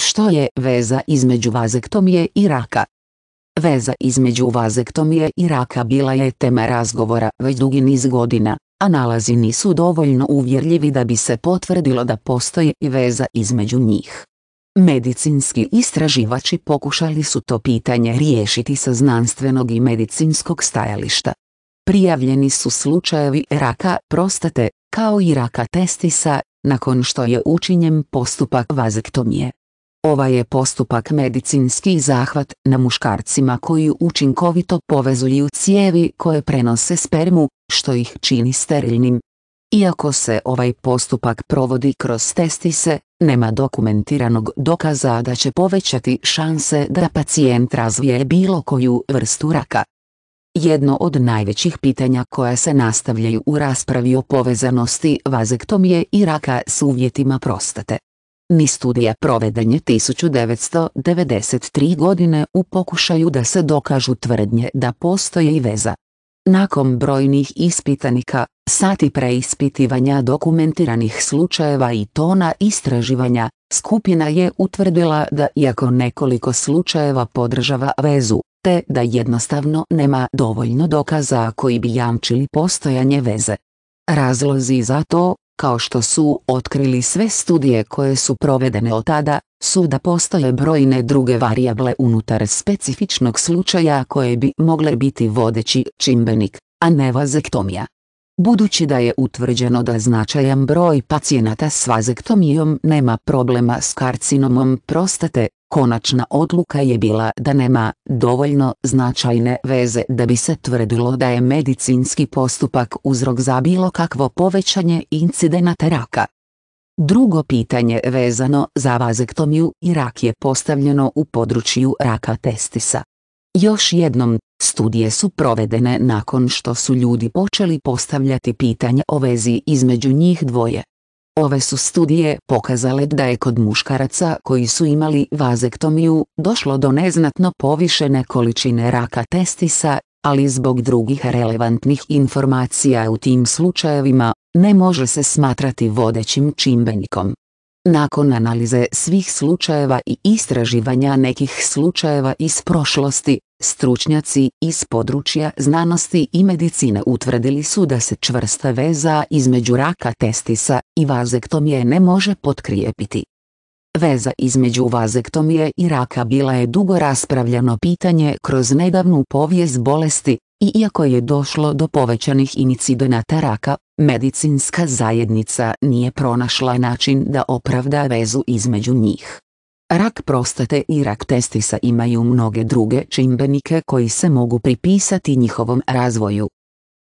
Što je veza između vazektomije i raka? Veza između vazektomije i raka bila je tema razgovora već dugi niz godina, a nalazi nisu dovoljno uvjerljivi da bi se potvrdilo da postoji i veza između njih. Medicinski istraživači pokušali su to pitanje riješiti sa znanstvenog i medicinskog stajališta. Prijavljeni su slučajevi raka prostate, kao i raka testisa, nakon što je učinjen postupak vazektomije. Ovaj je postupak medicinski zahvat na muškarcima koji učinkovito povezuju cijevi koje prenose spermu, što ih čini sterilnim. Iako se ovaj postupak provodi kroz testise, nema dokumentiranog dokaza da će povećati šanse da pacijent razvije bilo koju vrstu raka. Jedno od najvećih pitanja koja se nastavljaju u raspravi o povezanosti vazektomije i raka s uvjetima prostate ni studija provedenje 1993 godine u pokušaju da se dokažu tvrdnje da postoje i veza. Nakon brojnih ispitanika, sati preispitivanja dokumentiranih slučajeva i tona istraživanja, skupina je utvrdila da iako nekoliko slučajeva podržava vezu, te da jednostavno nema dovoljno dokaza koji bi jamčili postojanje veze. Razlozi za to, kao što su otkrili sve studije koje su provedene od tada, su da postoje brojne druge varijable unutar specifičnog slučaja koje bi mogle biti vodeći čimbenik, a ne vazektomija. Budući da je utvrđeno da značajan broj pacijenata s vazektomijom nema problema s karcinomom prostate, Konačna odluka je bila da nema dovoljno značajne veze da bi se tvrdilo da je medicinski postupak uzrok za bilo kakvo povećanje incidenata raka. Drugo pitanje vezano za vazektomiju i rak je postavljeno u području raka testisa. Još jednom, studije su provedene nakon što su ljudi počeli postavljati pitanje o vezi između njih dvoje. Ove su studije pokazale da je kod muškaraca koji su imali vazektomiju došlo do neznatno povišene količine raka testisa, ali zbog drugih relevantnih informacija u tim slučajevima, ne može se smatrati vodećim čimbenikom. Nakon analize svih slučajeva i istraživanja nekih slučajeva iz prošlosti, Stručnjaci iz područja znanosti i medicine utvrdili su da se čvrsta veza između raka testisa i vazektomije ne može potkrijepiti. Veza između vazektomije i raka bila je dugo raspravljano pitanje kroz nedavnu povijest bolesti, i iako je došlo do povećanih inicidonata raka, medicinska zajednica nije pronašla način da opravda vezu između njih. Rak prostate i rak testisa imaju mnoge druge čimbenike koji se mogu pripisati njihovom razvoju,